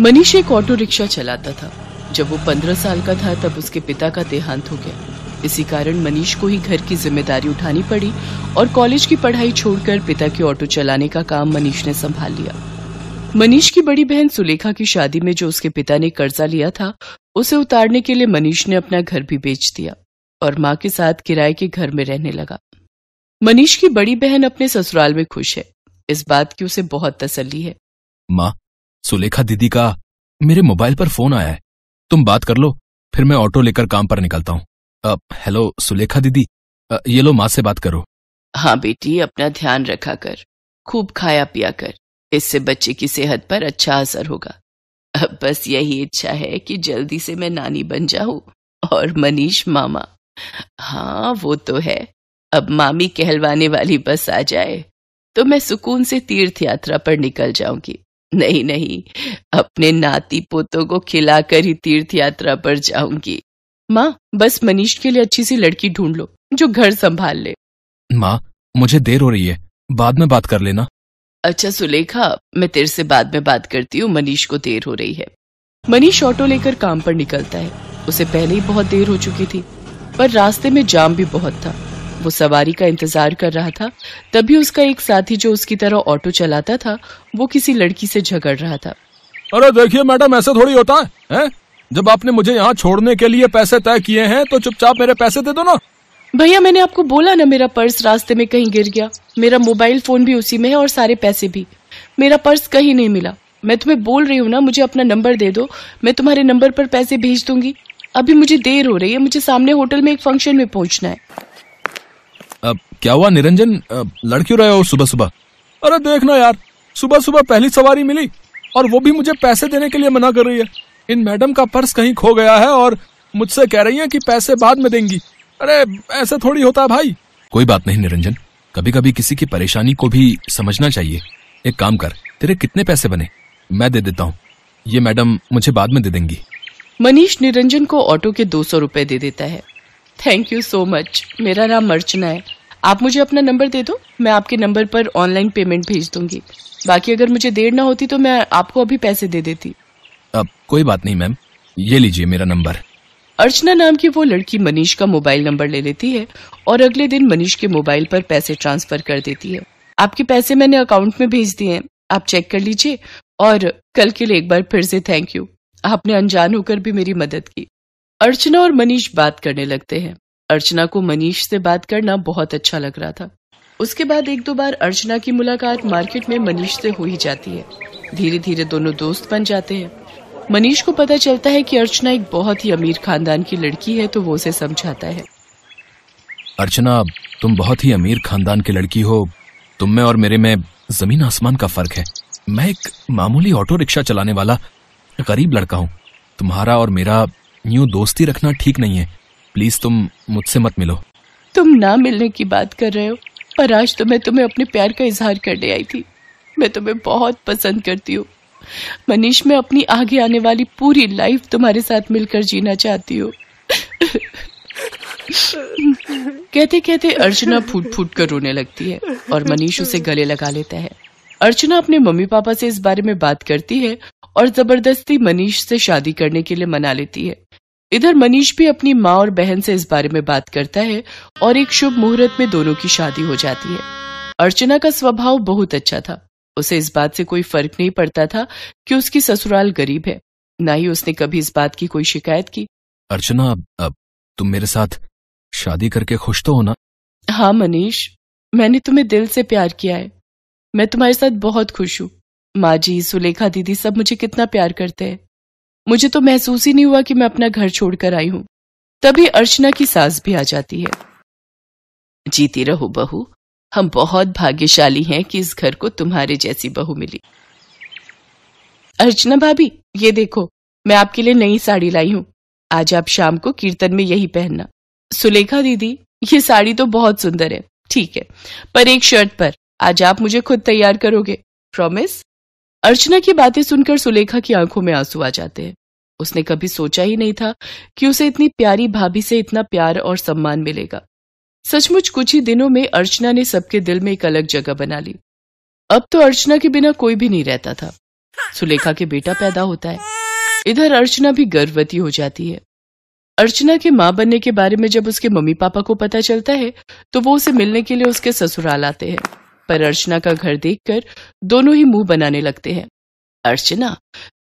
मनीष एक auto rickshaw चलाता था जब वो पंद्रह साल का था तब उसके पिता का देहांत हो गया इसी कारण मनीष को ही घर की जिम्मेदारी उठानी पड़ी और कॉलेज की पढ़ाई छोड़कर पिता के ऑटो चलाने का काम मनीष ने संभाल लिया मनीष की बड़ी बहन सुलेखा की शादी में जो उसके पिता ने कर्जा लिया था उसे उतारने के लिए मनीष ने अपना घर भी बेच दिया और माँ के साथ किराए के घर में रहने लगा मनीष की बड़ी बहन अपने ससुराल में खुश है इस बात की उसे बहुत तसली है माँ सुलेखा दीदी का मेरे मोबाइल पर फोन आया है तुम बात कर लो फिर मैं ऑटो लेकर काम पर निकलता हूँ हेलो सुलेखा दीदी ये लो माँ से बात करो हाँ बेटी अपना ध्यान रखा कर खूब खाया पिया कर इससे बच्चे की सेहत पर अच्छा असर होगा अब बस यही इच्छा है कि जल्दी से मैं नानी बन जाऊ और मनीष मामा हाँ वो तो है अब मामी कहलवाने वाली बस आ जाए तो मैं सुकून से तीर्थ यात्रा पर निकल जाऊंगी नहीं नहीं अपने नाती पोतों को खिलाकर ही तीर्थ यात्रा पर जाऊंगी माँ बस मनीष के लिए अच्छी सी लड़की ढूंढ लो जो घर संभाल ले माँ मुझे देर हो रही है बाद में बात कर लेना अच्छा सुलेखा मैं तेरे से बाद में बात करती हूँ मनीष को देर हो रही है मनीष ऑटो लेकर काम पर निकलता है उसे पहले ही बहुत देर हो चुकी थी पर रास्ते में जाम भी बहुत था वो सवारी का इंतजार कर रहा था तभी उसका एक साथी जो उसकी तरह ऑटो चलाता था वो किसी लड़की से झगड़ रहा था अरे देखिए मैडम ऐसा थोड़ी होता है, है? जब आपने मुझे यहाँ छोड़ने के लिए पैसे तय किए हैं तो चुपचाप मेरे पैसे दे दो ना भैया मैंने आपको बोला ना मेरा पर्स रास्ते में कहीं गिर गया मेरा मोबाइल फोन भी उसी में है और सारे पैसे भी मेरा पर्स कहीं नहीं मिला मैं तुम्हें बोल रही हूँ ना मुझे अपना नंबर दे दो मैं तुम्हारे नंबर पर पैसे भेज दूंगी अभी मुझे देर हो रही है मुझे सामने होटल में एक फंक्शन में पहुँचना है अब क्या हुआ निरंजन लड़ क्यों रहे हो सुबह सुबह अरे देखना यार सुबह सुबह पहली सवारी मिली और वो भी मुझे पैसे देने के लिए मना कर रही है इन मैडम का पर्स कहीं खो गया है और मुझसे कह रही है कि पैसे बाद में देंगी अरे ऐसे थोड़ी होता है भाई कोई बात नहीं निरंजन कभी कभी किसी की परेशानी को भी समझना चाहिए एक काम कर तेरे कितने पैसे बने मैं दे देता हूँ ये मैडम मुझे बाद में दे देंगी मनीष निरंजन को ऑटो के दो सौ रूपए दे देता है थैंक यू सो मच मेरा नाम अर्चना है आप मुझे अपना नंबर दे दो मैं आपके नंबर पर ऑनलाइन पेमेंट भेज दूंगी बाकी अगर मुझे देर ना होती तो मैं आपको अभी पैसे दे देती अब कोई बात नहीं मैम ये लीजिए मेरा नंबर अर्चना नाम की वो लड़की मनीष का मोबाइल नंबर ले लेती है और अगले दिन मनीष के मोबाइल पर पैसे ट्रांसफर कर देती है आपके पैसे मैंने अकाउंट में भेज दिए हैं आप चेक कर लीजिए और कल के लिए एक बार फिर से थैंक यू आपने अनजान होकर भी मेरी मदद की अर्चना और मनीष बात करने लगते हैं अर्चना को मनीष से बात करना बहुत अच्छा लग रहा था उसके बाद एक दो बार अर्चना की मुलाकात मार्केट में मनीष से हो ही जाती है धीरे धीरे दोनों दोस्त बन जाते हैं मनीष को पता चलता है कि अर्चना एक बहुत ही अमीर खानदान की लड़की है तो वो उसे समझाता है अर्चना तुम बहुत ही अमीर खानदान की लड़की हो तुम में और मेरे में जमीन आसमान का फर्क है मैं एक मामूली ऑटो रिक्शा चलाने वाला गरीब लड़का हूँ तुम्हारा और मेरा यूं दोस्ती रखना ठीक नहीं है प्लीज तुम मुझसे मत मिलो तुम ना मिलने की बात कर रहे हो पर आज तो मैं तुम्हें अपने प्यार का इजहार करने आई थी मैं तुम्हें बहुत पसंद करती हूँ मनीष मैं अपनी आगे आने वाली पूरी लाइफ तुम्हारे साथ मिलकर जीना चाहती हूँ कहते कहते अर्चना फूट फूट कर रोने लगती है और मनीष उसे गले लगा लेता है अर्चना अपने मम्मी पापा से इस बारे में बात करती है और जबरदस्ती मनीष से शादी करने के लिए मना लेती है इधर मनीष भी अपनी माँ और बहन से इस बारे में बात करता है और एक शुभ मुहूर्त में दोनों की शादी हो जाती है अर्चना का स्वभाव बहुत अच्छा था उसे इस बात से कोई फर्क नहीं पड़ता था कि उसकी ससुराल गरीब है ना ही उसने कभी इस बात की कोई शिकायत की अर्चना अब, अब तुम मेरे साथ शादी करके खुश तो हो ना हाँ मनीष मैंने तुम्हें दिल से प्यार किया है मैं तुम्हारे साथ बहुत खुश हूँ माँ जी सुलेखा दीदी सब मुझे कितना प्यार करते हैं मुझे तो महसूस ही नहीं हुआ कि मैं अपना घर छोड़कर आई हूं तभी अर्चना की सास भी आ जाती है जीती रहो बहू हम बहुत भाग्यशाली हैं कि इस घर को तुम्हारे जैसी बहू मिली अर्चना भाभी ये देखो मैं आपके लिए नई साड़ी लाई हूं आज आप शाम को कीर्तन में यही पहनना सुलेखा दीदी ये साड़ी तो बहुत सुंदर है ठीक है पर एक शर्ट पर आज आप मुझे खुद तैयार करोगे प्रॉमिस अर्चना की बातें सुनकर सुलेखा की आंखों में आंसू आ जाते हैं उसने कभी सोचा ही नहीं था कि उसे इतनी प्यारी भाभी से इतना प्यार और सम्मान मिलेगा सचमुच कुछ ही दिनों में अर्चना ने सबके दिल में एक अलग जगह बना ली अब तो अर्चना के बिना कोई भी नहीं रहता था सुलेखा के बेटा पैदा होता है इधर अर्चना भी गर्भवती हो जाती है अर्चना के माँ बनने के बारे में जब उसके मम्मी पापा को पता चलता है तो वो उसे मिलने के लिए उसके ससुराल आते हैं पर अर्चना का घर देखकर दोनों ही मुंह बनाने लगते हैं अर्चना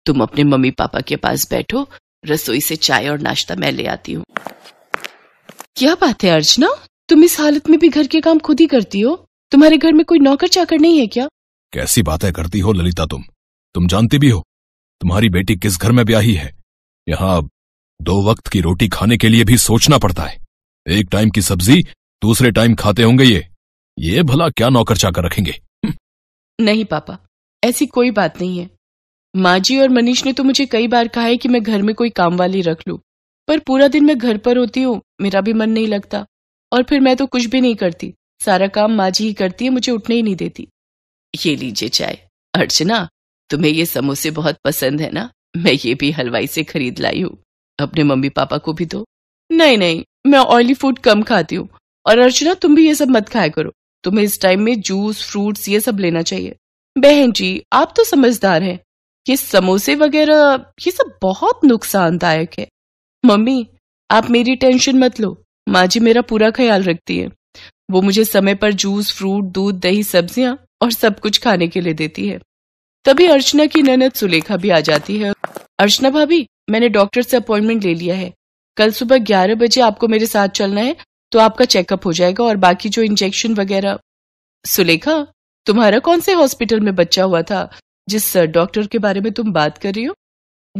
तुम अपने मम्मी पापा के पास बैठो रसोई से चाय और नाश्ता मैं ले आती हूँ क्या बात है अर्चना तुम इस हालत में भी घर के काम खुद ही करती हो तुम्हारे घर में कोई नौकर चाकर नहीं है क्या कैसी बातें करती हो ललिता तुम तुम जानती भी हो तुम्हारी बेटी किस घर में ब्याही है यहाँ अब दो वक्त की रोटी खाने के लिए भी सोचना पड़ता है एक टाइम की सब्जी दूसरे टाइम खाते होंगे ये ये भला क्या नौकर चाकर रखेंगे हम्म। नहीं पापा ऐसी कोई बात नहीं है माँ जी और मनीष ने तो मुझे कई बार कहा है कि मैं घर में कोई काम वाली रख लू पर पूरा दिन मैं घर पर होती हूँ मेरा भी मन नहीं लगता और फिर मैं तो कुछ भी नहीं करती सारा काम माँ जी ही करती है मुझे उठने ही नहीं देती ये लीजिए चाय अर्चना तुम्हें ये समोसे बहुत पसंद है ना मैं ये भी हलवाई से खरीद लाई हूँ अपने मम्मी पापा को भी दो नहीं नहीं मैं ऑयली फूड कम खाती हूँ और अर्चना तुम भी ये सब मत खाया करो तुम्हें इस टाइम में जूस फ्रूट्स ये सब लेना चाहिए बहन जी आप तो समझदार हैं ये समोसे वगैरह ये सब बहुत नुकसानदायक है मम्मी आप मेरी टेंशन मत लो माँ जी मेरा पूरा ख्याल रखती है वो मुझे समय पर जूस फ्रूट दूध दही सब्जियां और सब कुछ खाने के लिए देती है तभी अर्चना की ननद सुलेखा भी आ जाती है अर्चना भाभी मैंने डॉक्टर से अपॉइंटमेंट ले लिया है कल सुबह ग्यारह बजे आपको मेरे साथ चलना है तो आपका चेकअप हो जाएगा और बाकी जो इंजेक्शन वगैरह सुलेखा तुम्हारा कौन से हॉस्पिटल में बच्चा हुआ था जिस डॉक्टर के बारे में तुम बात कर रही हो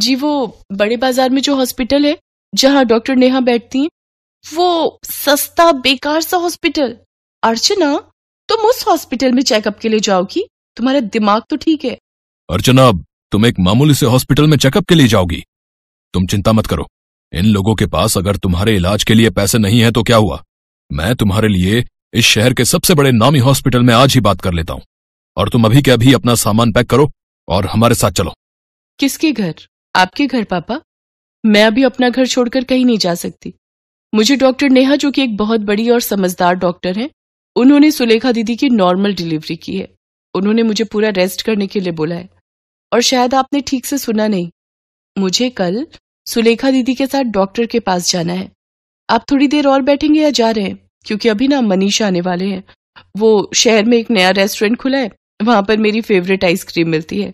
जी वो बड़े बाजार में जो हॉस्पिटल है जहाँ डॉक्टर नेहा बैठती हैं वो सस्ता बेकार सा हॉस्पिटल अर्चना तुम उस हॉस्पिटल में चेकअप के लिए जाओगी तुम्हारा दिमाग तो ठीक है अर्चना तुम एक मामूली से हॉस्पिटल में चेकअप के लिए जाओगी तुम चिंता मत करो इन लोगों के पास अगर तुम्हारे इलाज के लिए पैसे नहीं है तो क्या हुआ मैं तुम्हारे लिए इस शहर के सबसे बड़े नामी हॉस्पिटल में आज ही बात कर लेता हूँ और तुम अभी के अभी अपना सामान पैक करो और हमारे साथ चलो किसके घर आपके घर पापा मैं अभी अपना घर छोड़कर कहीं नहीं जा सकती मुझे डॉक्टर नेहा जो कि एक बहुत बड़ी और समझदार डॉक्टर हैं उन्होंने सुलेखा दीदी की नॉर्मल डिलीवरी की है उन्होंने मुझे पूरा रेस्ट करने के लिए बोला है और शायद आपने ठीक से सुना नहीं मुझे कल सुलेखा दीदी के साथ डॉक्टर के पास जाना है आप थोड़ी देर और बैठेंगे या जा रहे हैं क्योंकि अभी ना मनीषा आने वाले हैं वो शहर में एक नया रेस्टोरेंट खुला है वहां पर मेरी फेवरेट आइसक्रीम मिलती है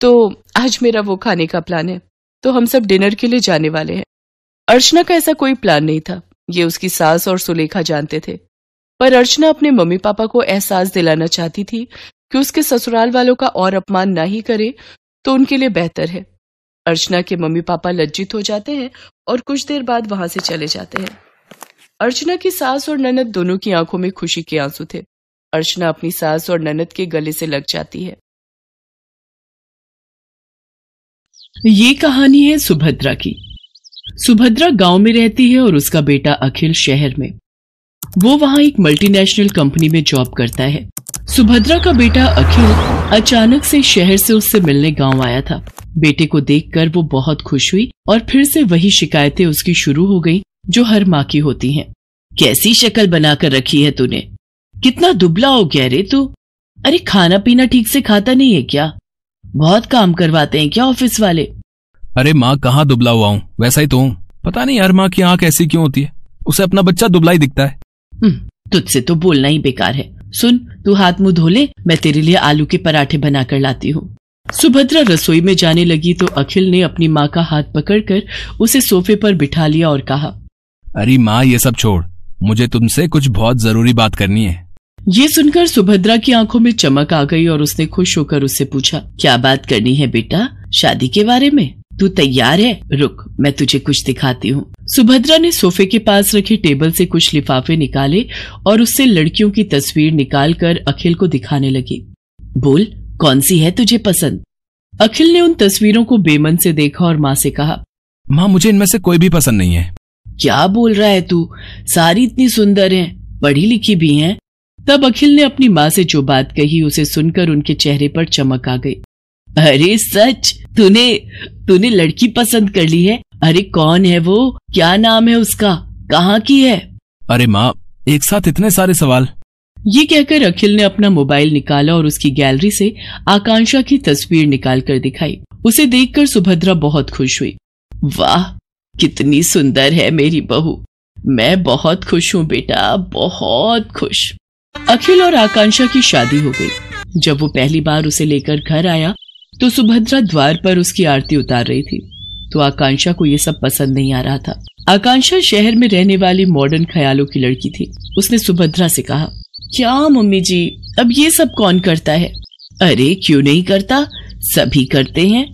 तो आज मेरा वो खाने का प्लान है तो हम सब डिनर के लिए जाने वाले हैं अर्चना का ऐसा कोई प्लान नहीं था ये उसकी सास और सुलेखा जानते थे पर अर्चना अपने मम्मी पापा को एहसास दिलाना चाहती थी कि उसके ससुराल वालों का और अपमान ना ही करे तो उनके लिए बेहतर है अर्चना के मम्मी पापा लज्जित हो जाते हैं और कुछ देर बाद वहां से चले जाते हैं अर्चना की सास और ननद दोनों की आंखों में खुशी के आंसू थे अर्चना अपनी सास और ननद के गले से लग जाती है ये कहानी है सुभद्रा की सुभद्रा गांव में रहती है और उसका बेटा अखिल शहर में वो वहां एक मल्टीनेशनल कंपनी में जॉब करता है सुभद्रा का बेटा अखिल अचानक से शहर से उससे मिलने गांव आया था बेटे को देखकर वो बहुत खुश हुई और फिर से वही शिकायतें उसकी शुरू हो गई जो हर माँ की होती हैं। कैसी शक्ल बनाकर रखी है तूने कितना दुबला हो गया रे तू अरे खाना पीना ठीक से खाता नहीं है क्या बहुत काम करवाते हैं क्या ऑफिस वाले अरे माँ कहाँ दुबला हुआ हूँ वैसा ही तो हूँ पता नहीं हर माँ की आँख ऐसी क्यों होती है उसे अपना बच्चा दुबला ही दिखता है हम्म, तुझसे तो बोलना ही बेकार है सुन तू हाथ मुंह धो ले मैं तेरे लिए आलू के पराठे बनाकर लाती हूँ सुभद्रा रसोई में जाने लगी तो अखिल ने अपनी माँ का हाथ पकड़कर उसे सोफे पर बिठा लिया और कहा अरे माँ ये सब छोड़ मुझे तुमसे कुछ बहुत जरूरी बात करनी है ये सुनकर सुभद्रा की आंखों में चमक आ गई और उसने खुश होकर उससे पूछा क्या बात करनी है बेटा शादी के बारे में तू तैयार है रुक मैं तुझे कुछ दिखाती हूँ सुभद्रा ने सोफे के पास रखे टेबल से कुछ लिफाफे निकाले और उससे लड़कियों की तस्वीर निकालकर अखिल को दिखाने लगी बोल कौन सी है तुझे पसंद अखिल ने उन तस्वीरों को बेमन से देखा और माँ से कहा माँ मुझे इनमें से कोई भी पसंद नहीं है क्या बोल रहा है तू सारी इतनी सुंदर हैं, पढ़ी लिखी भी हैं। तब अखिल ने अपनी माँ से जो बात कही उसे सुनकर उनके चेहरे पर चमक आ गई अरे सच तूने तूने लड़की पसंद कर ली है अरे कौन है वो क्या नाम है उसका कहाँ की है अरे माँ एक साथ इतने सारे सवाल ये कहकर अखिल ने अपना मोबाइल निकाला और उसकी गैलरी से आकांक्षा की तस्वीर निकाल कर दिखाई उसे देखकर सुभद्रा बहुत खुश हुई वाह कितनी सुंदर है मेरी बहू मैं बहुत खुश हूँ बेटा बहुत खुश अखिल और आकांक्षा की शादी हो गई जब वो पहली बार उसे लेकर घर आया तो सुभद्रा द्वार पर उसकी आरती उतार रही थी तो आकांक्षा को ये सब पसंद नहीं आ रहा था आकांक्षा शहर में रहने वाली मॉडर्न ख्यालों की लड़की थी उसने सुभद्रा से कहा क्या मम्मी जी अब ये सब कौन करता है अरे क्यों नहीं करता सभी करते हैं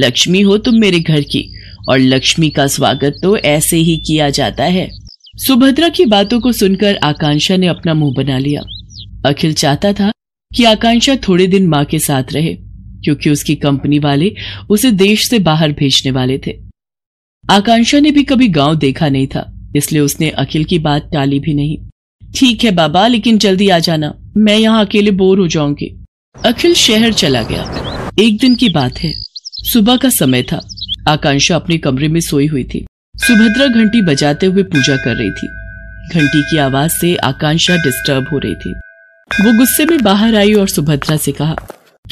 लक्ष्मी हो तुम मेरे घर की और लक्ष्मी का स्वागत तो ऐसे ही किया जाता है सुभद्रा की बातों को सुनकर आकांक्षा ने अपना मुंह बना लिया अखिल चाहता था कि आकांक्षा थोड़े दिन माँ के साथ रहे क्योंकि उसकी कंपनी वाले उसे देश से बाहर भेजने वाले थे आकांक्षा ने भी कभी गांव देखा नहीं था इसलिए उसने अखिल की बात टाली भी नहीं ठीक है बाबा लेकिन जल्दी आ जाना मैं यहाँ अकेले बोर हो जाऊंगी अखिल शहर चला गया एक दिन की बात है सुबह का समय था आकांक्षा अपने कमरे में सोई हुई थी सुभद्रा घंटी बजाते हुए पूजा कर रही थी घंटी की आवाज से आकांक्षा डिस्टर्ब हो रही थी वो गुस्से में बाहर आई और सुभद्रा से कहा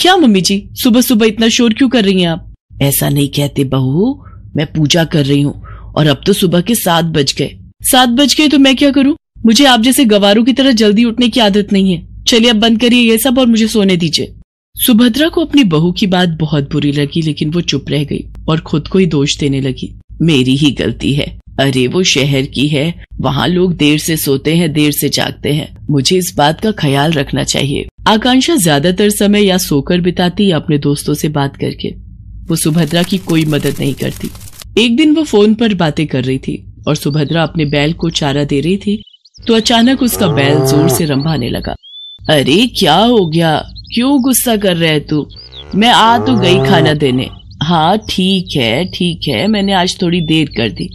क्या मम्मी जी सुबह सुबह इतना शोर क्यों कर रही हैं आप ऐसा नहीं कहते बहू मैं पूजा कर रही हूँ और अब तो सुबह के सात बज गए सात बज गए तो मैं क्या करूँ मुझे आप जैसे गवारों की तरह जल्दी उठने की आदत नहीं है चलिए अब बंद करिए ये सब और मुझे सोने दीजिए सुभद्रा को अपनी बहू की बात बहुत बुरी लगी लेकिन वो चुप रह गई और खुद को ही दोष देने लगी मेरी ही गलती है अरे वो शहर की है वहाँ लोग देर से सोते हैं देर से जागते हैं मुझे इस बात का ख्याल रखना चाहिए आकांक्षा ज्यादातर समय या सोकर बिताती या अपने दोस्तों से बात करके वो सुभद्रा की कोई मदद नहीं करती एक दिन वो फोन पर बातें कर रही थी और सुभद्रा अपने बैल को चारा दे रही थी तो अचानक उसका बैल जोर से रंभाने लगा अरे क्या हो गया क्यों गुस्सा कर रहे है तू मैं आ तो गई खाना देने हाँ ठीक है ठीक है मैंने आज थोड़ी देर कर दी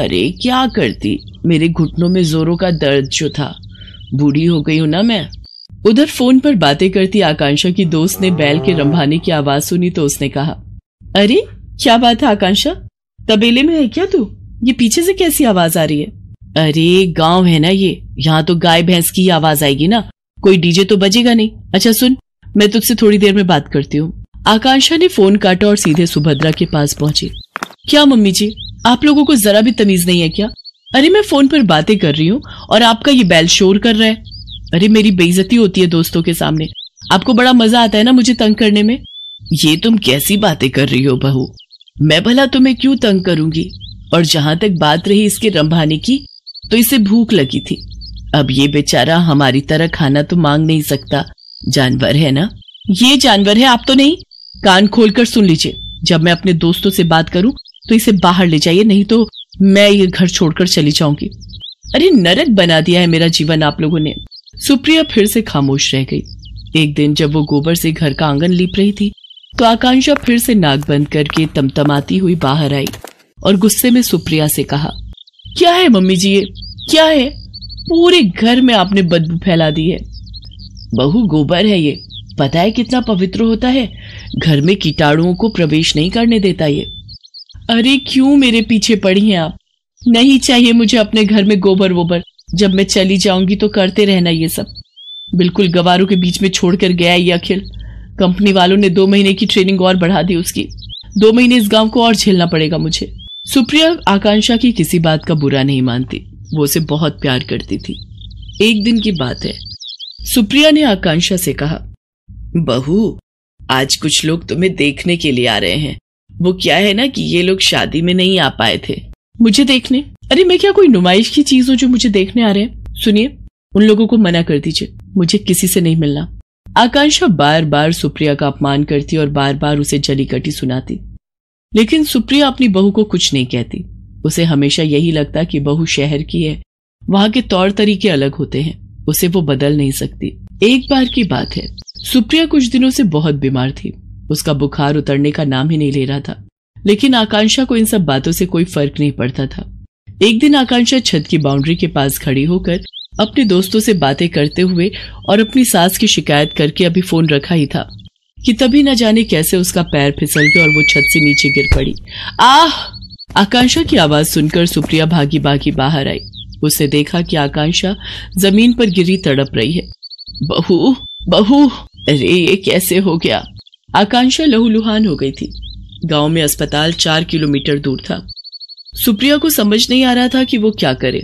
अरे क्या करती मेरे घुटनों में जोरों का दर्द जो था बूढ़ी हो गई हूँ ना मैं उधर फोन पर बातें करती आकांक्षा की दोस्त ने बैल के रंभाने की आवाज सुनी तो उसने कहा अरे क्या बात है आकांक्षा तबेले में है क्या तू ये पीछे से कैसी आवाज आ रही है अरे गांव है ना ये यहाँ तो गाय भैंस की आवाज आएगी ना कोई डीजे तो बजेगा नहीं अच्छा सुन मैं तुझसे थोड़ी देर में बात करती हूँ आकांक्षा ने फोन काटा और सीधे सुभद्रा के पास पहुंची क्या मम्मी जी आप लोगों को जरा भी तमीज नहीं है क्या अरे मैं फोन पर बातें कर रही हूँ और आपका ये बैल शोर कर रहा है अरे मेरी बेइज्जती होती है दोस्तों के सामने आपको बड़ा मजा आता है ना मुझे तंग करने में ये तुम कैसी बातें कर रही हो बहू मैं भला तुम्हें क्यों तंग करूंगी और जहां तक बात रही इसके रंभाने की तो इसे भूख लगी थी अब ये बेचारा हमारी तरह खाना तो मांग नहीं सकता जानवर है ना ये जानवर है आप तो नहीं कान खोलकर सुन लीजिए जब मैं अपने दोस्तों से बात करूं तो इसे बाहर ले जाइए नहीं तो मैं ये घर छोड़कर चली जाऊंगी अरे नरक बना दिया है मेरा जीवन आप लोगों ने सुप्रिया फिर से खामोश रह गई एक दिन जब वो गोबर से घर का आंगन लीप रही थी तो आकांक्षा फिर से नाक बंद करके तमतमाती हुई बाहर आई और गुस्से में सुप्रिया से कहा क्या है मम्मी जी ये क्या है पूरे घर में आपने बदबू फैला दी है बहु गोबर है ये पता है कितना पवित्र होता है घर में कीटाणुओं को प्रवेश नहीं करने देता ये अरे क्यों मेरे पीछे पड़ी हैं आप नहीं चाहिए मुझे अपने घर में गोबर वोबर जब मैं चली जाऊंगी तो करते रहना ये सब बिल्कुल गवारों के बीच में छोड़कर गया ये अखिल कंपनी वालों ने दो महीने की ट्रेनिंग और बढ़ा दी उसकी दो महीने इस गांव को और झेलना पड़ेगा मुझे सुप्रिया आकांक्षा की किसी बात का बुरा नहीं मानती वो उसे बहुत प्यार करती थी एक दिन की बात है सुप्रिया ने आकांक्षा से कहा बहू आज कुछ लोग तुम्हें देखने के लिए आ रहे हैं वो क्या है ना कि ये लोग शादी में नहीं आ पाए थे मुझे देखने अरे मैं क्या कोई नुमाइश की चीज हूँ जो मुझे देखने आ रहे हैं सुनिए उन लोगों को मना कर दीजिए मुझे किसी से नहीं मिलना आकांक्षा बार बार सुप्रिया का अपमान करती और बार बार उसे जली कटी सुनाती लेकिन सुप्रिया अपनी बहू को कुछ नहीं कहती उसे हमेशा यही लगता कि बहू शहर की है वहां के तौर तरीके अलग होते हैं उसे वो बदल नहीं सकती एक बार की बात है सुप्रिया कुछ दिनों से बहुत बीमार थी उसका बुखार उतरने का नाम ही नहीं ले रहा था लेकिन आकांक्षा को इन सब बातों से कोई फर्क नहीं पड़ता था एक दिन आकांक्षा छत की बाउंड्री के पास खड़ी होकर अपने दोस्तों से बातें करते हुए और अपनी सास की शिकायत करके अभी फोन रखा ही था कि तभी न जाने कैसे उसका पैर फिसल गया और वो छत से नीचे गिर पड़ी आह आकांक्षा की आवाज सुनकर सुप्रिया भागी भागी बाहर आई उसने देखा कि आकांक्षा जमीन पर गिरी तड़प रही है बहू बहू अरे ये कैसे हो गया आकांक्षा लहूलुहान हो गई थी गांव में अस्पताल चार किलोमीटर दूर था सुप्रिया को समझ नहीं आ रहा था कि वो क्या करे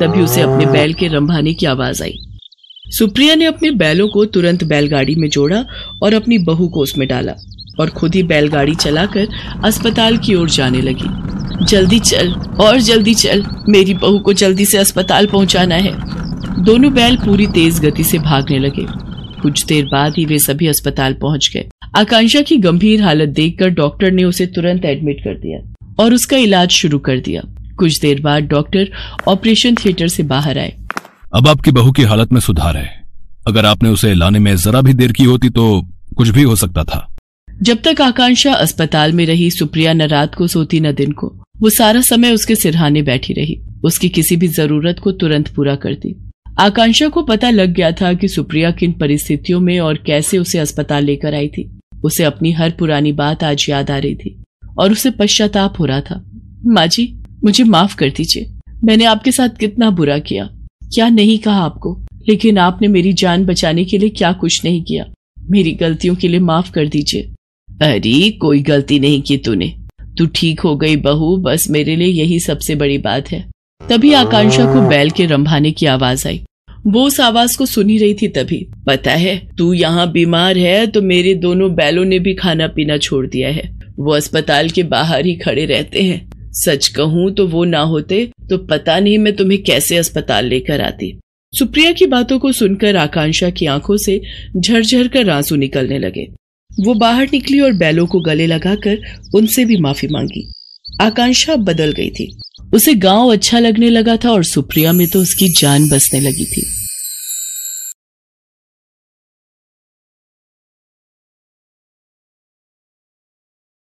तभी उसे अपने बैल के रंभाने की आवाज आई सुप्रिया ने अपने बैलों को तुरंत बैलगाड़ी में जोड़ा और अपनी बहू को उसमें डाला और खुद ही बैलगाड़ी चलाकर अस्पताल की ओर जाने लगी जल्दी चल और जल्दी चल मेरी बहू को जल्दी से अस्पताल पहुंचाना है दोनों बैल पूरी तेज गति से भागने लगे कुछ देर बाद ही वे सभी अस्पताल पहुंच गए आकांक्षा की गंभीर हालत देखकर डॉक्टर ने उसे तुरंत एडमिट कर दिया और उसका इलाज शुरू कर दिया कुछ देर बाद डॉक्टर ऑपरेशन थिएटर से बाहर आए अब आपकी बहू की हालत में सुधार है अगर आपने उसे लाने में जरा भी देर की होती तो कुछ भी हो सकता था जब तक आकांक्षा अस्पताल में रही सुप्रिया न रात को सोती न दिन को वो सारा समय उसके सिरहाने बैठी रही उसकी किसी भी जरूरत को तुरंत पूरा कर दी आकांक्षा को पता लग गया था कि सुप्रिया किन परिस्थितियों में और कैसे उसे अस्पताल लेकर आई थी उसे अपनी हर पुरानी बात आज याद आ रही थी और उसे पश्चाताप हो रहा था माँ जी मुझे माफ कर दीजिए मैंने आपके साथ कितना बुरा किया क्या नहीं कहा आपको लेकिन आपने मेरी जान बचाने के लिए क्या कुछ नहीं किया मेरी गलतियों के लिए माफ कर दीजिए अरे कोई गलती नहीं की तूने तू ठीक हो गई बहू बस मेरे लिए यही सबसे बड़ी बात है तभी आकांक्षा को बैल के रंभाने की आवाज आई वो उस आवाज को सुनी रही थी तभी पता है तू यहाँ बीमार है तो मेरे दोनों बैलों ने भी खाना पीना छोड़ दिया है वो अस्पताल के बाहर ही खड़े रहते हैं सच कहूं तो वो ना होते तो पता नहीं मैं तुम्हें कैसे अस्पताल लेकर आती सुप्रिया की बातों को सुनकर आकांक्षा की आंखों से झरझर कर आंसू निकलने लगे वो बाहर निकली और बैलों को गले लगाकर उनसे भी माफी मांगी आकांक्षा बदल गई थी उसे गांव अच्छा लगने लगा था और सुप्रिया में तो उसकी जान बसने लगी थी